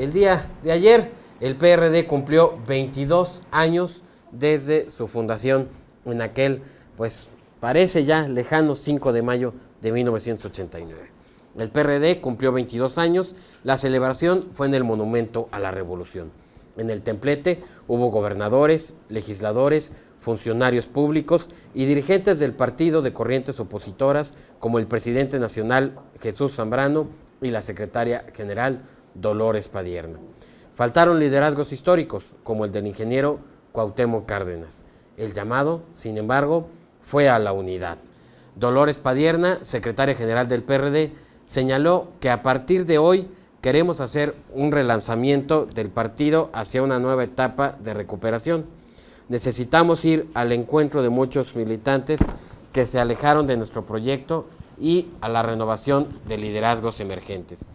el día de ayer, el PRD cumplió 22 años desde su fundación en aquel, pues parece ya lejano 5 de mayo de 1989. El PRD cumplió 22 años, la celebración fue en el Monumento a la Revolución. En el templete hubo gobernadores, legisladores, funcionarios públicos y dirigentes del partido de corrientes opositoras como el presidente nacional Jesús Zambrano y la secretaria general Dolores Padierna. Faltaron liderazgos históricos, como el del ingeniero Cuauhtémoc Cárdenas. El llamado, sin embargo, fue a la unidad. Dolores Padierna, secretaria general del PRD, señaló que a partir de hoy queremos hacer un relanzamiento del partido hacia una nueva etapa de recuperación. Necesitamos ir al encuentro de muchos militantes que se alejaron de nuestro proyecto y a la renovación de liderazgos emergentes.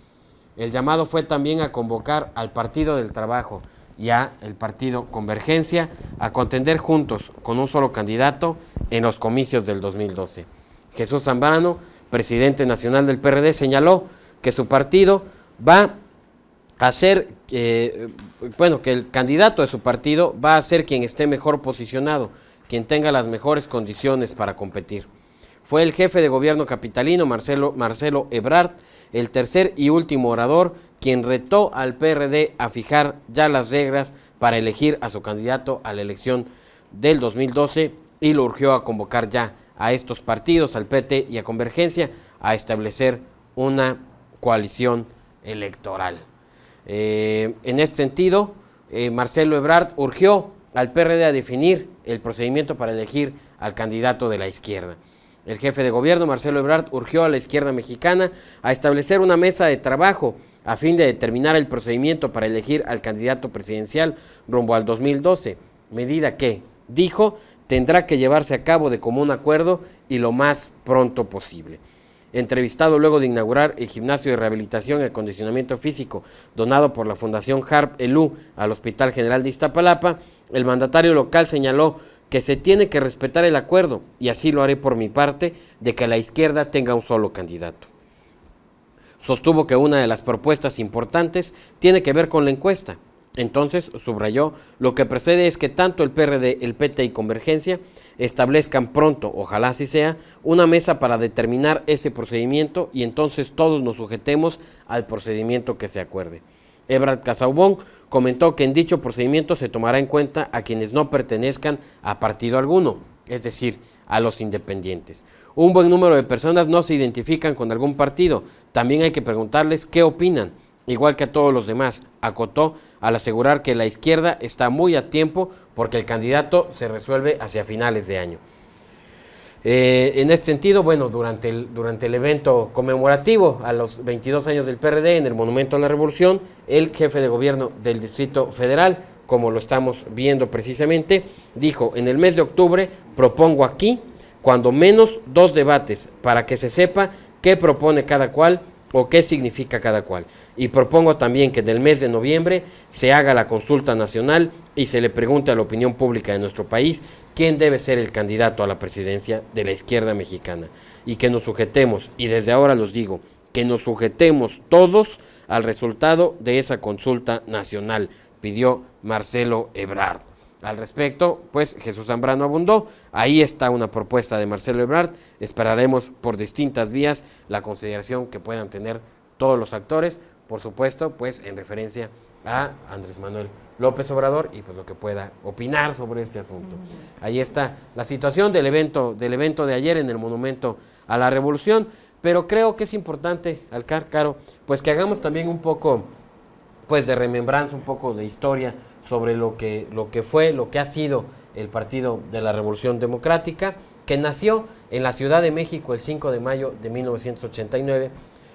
El llamado fue también a convocar al Partido del Trabajo y al Partido Convergencia a contender juntos con un solo candidato en los comicios del 2012. Jesús Zambrano, presidente nacional del PRD, señaló que su partido va a ser, eh, bueno, que el candidato de su partido va a ser quien esté mejor posicionado, quien tenga las mejores condiciones para competir. Fue el jefe de gobierno capitalino, Marcelo, Marcelo Ebrard, el tercer y último orador, quien retó al PRD a fijar ya las reglas para elegir a su candidato a la elección del 2012 y lo urgió a convocar ya a estos partidos, al PT y a Convergencia, a establecer una coalición electoral. Eh, en este sentido, eh, Marcelo Ebrard urgió al PRD a definir el procedimiento para elegir al candidato de la izquierda. El jefe de gobierno, Marcelo Ebrard, urgió a la izquierda mexicana a establecer una mesa de trabajo a fin de determinar el procedimiento para elegir al candidato presidencial rumbo al 2012, medida que, dijo, tendrá que llevarse a cabo de común acuerdo y lo más pronto posible. Entrevistado luego de inaugurar el gimnasio de rehabilitación y acondicionamiento físico donado por la Fundación HARP ELU al Hospital General de Iztapalapa, el mandatario local señaló que se tiene que respetar el acuerdo, y así lo haré por mi parte, de que la izquierda tenga un solo candidato. Sostuvo que una de las propuestas importantes tiene que ver con la encuesta. Entonces, subrayó, lo que precede es que tanto el PRD, el PT y Convergencia establezcan pronto, ojalá así sea, una mesa para determinar ese procedimiento y entonces todos nos sujetemos al procedimiento que se acuerde. Ebrard Casaubón comentó que en dicho procedimiento se tomará en cuenta a quienes no pertenezcan a partido alguno, es decir, a los independientes. Un buen número de personas no se identifican con algún partido, también hay que preguntarles qué opinan, igual que a todos los demás, acotó al asegurar que la izquierda está muy a tiempo porque el candidato se resuelve hacia finales de año. Eh, en este sentido, bueno, durante el, durante el evento conmemorativo a los 22 años del PRD en el Monumento a la Revolución, el jefe de gobierno del Distrito Federal, como lo estamos viendo precisamente, dijo, en el mes de octubre propongo aquí, cuando menos, dos debates para que se sepa qué propone cada cual o qué significa cada cual. Y propongo también que en el mes de noviembre se haga la consulta nacional y se le pregunta a la opinión pública de nuestro país quién debe ser el candidato a la presidencia de la izquierda mexicana y que nos sujetemos, y desde ahora los digo, que nos sujetemos todos al resultado de esa consulta nacional, pidió Marcelo Ebrard. Al respecto, pues Jesús Zambrano abundó, ahí está una propuesta de Marcelo Ebrard, esperaremos por distintas vías la consideración que puedan tener todos los actores, por supuesto, pues en referencia a Andrés Manuel López Obrador y pues lo que pueda opinar sobre este asunto. Ahí está la situación del evento, del evento de ayer en el Monumento a la Revolución, pero creo que es importante, Alcar Caro, pues que hagamos también un poco pues de remembranza, un poco de historia sobre lo que, lo que fue, lo que ha sido el Partido de la Revolución Democrática, que nació en la Ciudad de México el 5 de mayo de 1989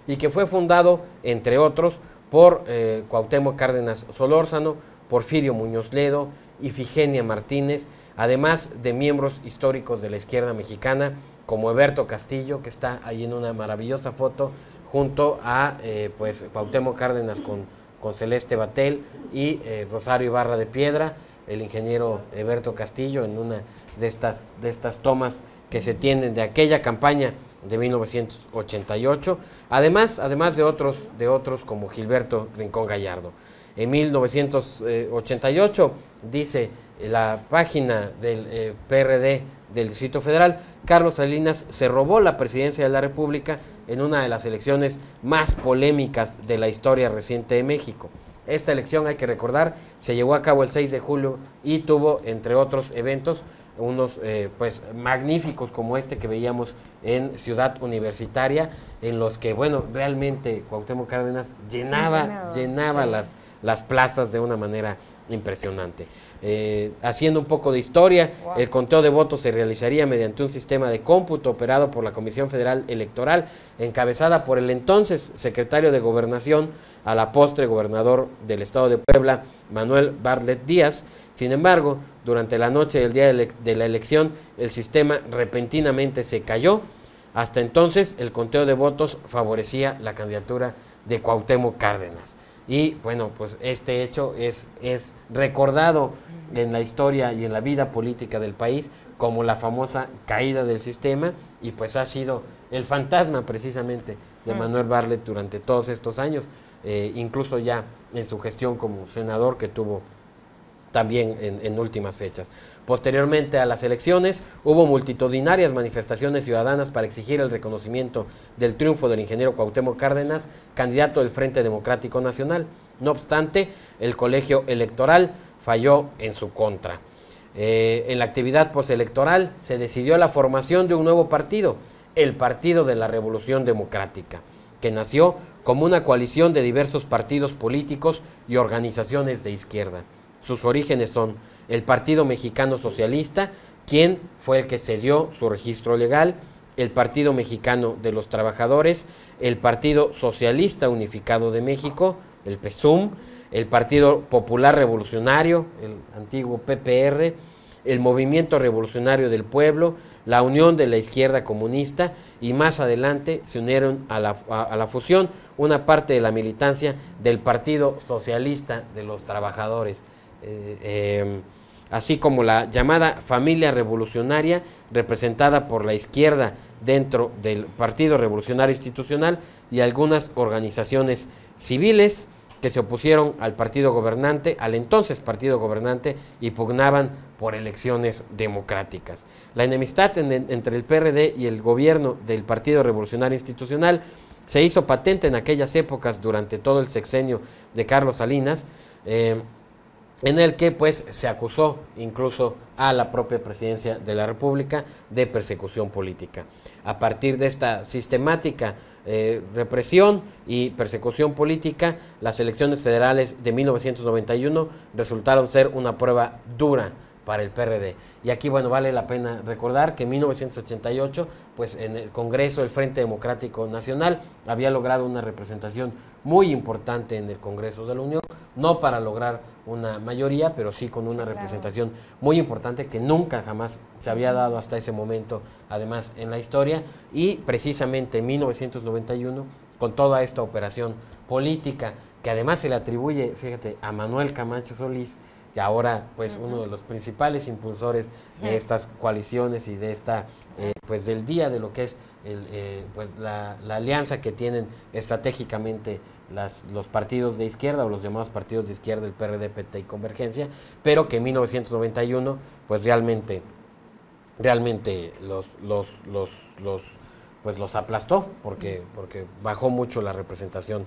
y que fue fundado, entre otros, por eh, Cuauhtémoc Cárdenas Solórzano, Porfirio Muñoz Ledo, Figenia Martínez, además de miembros históricos de la izquierda mexicana, como Eberto Castillo, que está ahí en una maravillosa foto, junto a eh, pues, Pautemo Cárdenas con, Celeste Batel y eh, Rosario Ibarra de Piedra, el ingeniero Eberto Castillo, en una de estas, de estas tomas que se tienen de aquella campaña de 1988, además, además de, otros, de otros como Gilberto Rincón Gallardo en 1988, eh, dice la página del eh, PRD del Distrito Federal, Carlos Salinas se robó la presidencia de la República en una de las elecciones más polémicas de la historia reciente de México. Esta elección, hay que recordar, se llevó a cabo el 6 de julio y tuvo, entre otros eventos, unos eh, pues magníficos como este que veíamos en Ciudad Universitaria, en los que, bueno, realmente Cuauhtémoc Cárdenas llenaba, llenaba, las las plazas de una manera impresionante. Eh, haciendo un poco de historia, el conteo de votos se realizaría mediante un sistema de cómputo operado por la Comisión Federal Electoral, encabezada por el entonces secretario de Gobernación, a la postre gobernador del estado de Puebla, Manuel Bartlett Díaz. Sin embargo, durante la noche del día de la elección, el sistema repentinamente se cayó. Hasta entonces, el conteo de votos favorecía la candidatura de Cuauhtémoc Cárdenas. Y bueno, pues este hecho es, es recordado en la historia y en la vida política del país como la famosa caída del sistema y pues ha sido el fantasma precisamente de mm. Manuel Barlet durante todos estos años, eh, incluso ya en su gestión como senador que tuvo también en, últimas fechas. Posteriormente a las elecciones hubo multitudinarias manifestaciones ciudadanas para exigir el reconocimiento del triunfo del ingeniero Cuauhtémoc Cárdenas, candidato del Frente Democrático Nacional. No obstante, el colegio electoral falló en su contra. Eh, en la actividad postelectoral se decidió la formación de un nuevo partido, el Partido de la Revolución Democrática, que nació como una coalición de diversos partidos políticos y organizaciones de izquierda. Sus orígenes son el Partido Mexicano Socialista, quien fue el que cedió su registro legal, el Partido Mexicano de los Trabajadores, el Partido Socialista Unificado de México, el PSUM, el Partido Popular Revolucionario, el antiguo PPR, el Movimiento Revolucionario del Pueblo, la Unión de la Izquierda Comunista y más adelante se unieron a la, a la fusión una parte de la militancia del Partido Socialista de los Trabajadores. Eh, em, así como la llamada familia revolucionaria representada por la izquierda dentro del Partido Revolucionario Institucional y algunas organizaciones civiles que se opusieron al partido gobernante, al entonces partido gobernante, y pugnaban por elecciones democráticas. La enemistad entre el PRD y el gobierno del Partido Revolucionario Institucional se hizo patente en aquellas épocas durante todo el sexenio de Carlos Salinas. Em, en el que pues se acusó incluso a la propia presidencia de la República de persecución política. A partir de esta sistemática eh, represión y persecución política, las elecciones federales de 1991 resultaron ser una prueba dura para el PRD. Y aquí, bueno, vale la pena recordar que en 1988, pues en el Congreso el Frente Democrático Nacional había logrado una representación muy importante en el Congreso de la Unión, no para lograr una mayoría, pero sí con una representación muy importante que nunca jamás se había dado hasta ese momento, además en la historia, y precisamente en 1991, con toda esta operación política, que además se le atribuye, fíjate, a Manuel Camacho Solís, que ahora pues uno de los principales impulsores de estas coaliciones y de esta eh, pues del día de lo que es eh, pues la, alianza que tienen estratégicamente los partidos de izquierda o los llamados partidos de izquierda, el PRD, PT y Convergencia, pero que en 1991 pues realmente, realmente los, los, los pues los aplastó porque, porque bajó mucho la representación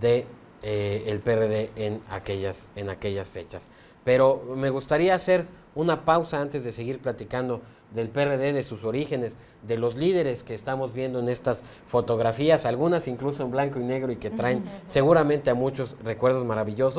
de eh, el PRD en aquellas, en aquellas fechas. Pero me gustaría hacer una pausa antes de seguir platicando del PRD, de sus orígenes, de los líderes que estamos viendo en estas fotografías, algunas incluso en blanco y negro y que traen seguramente a muchos recuerdos maravillosos.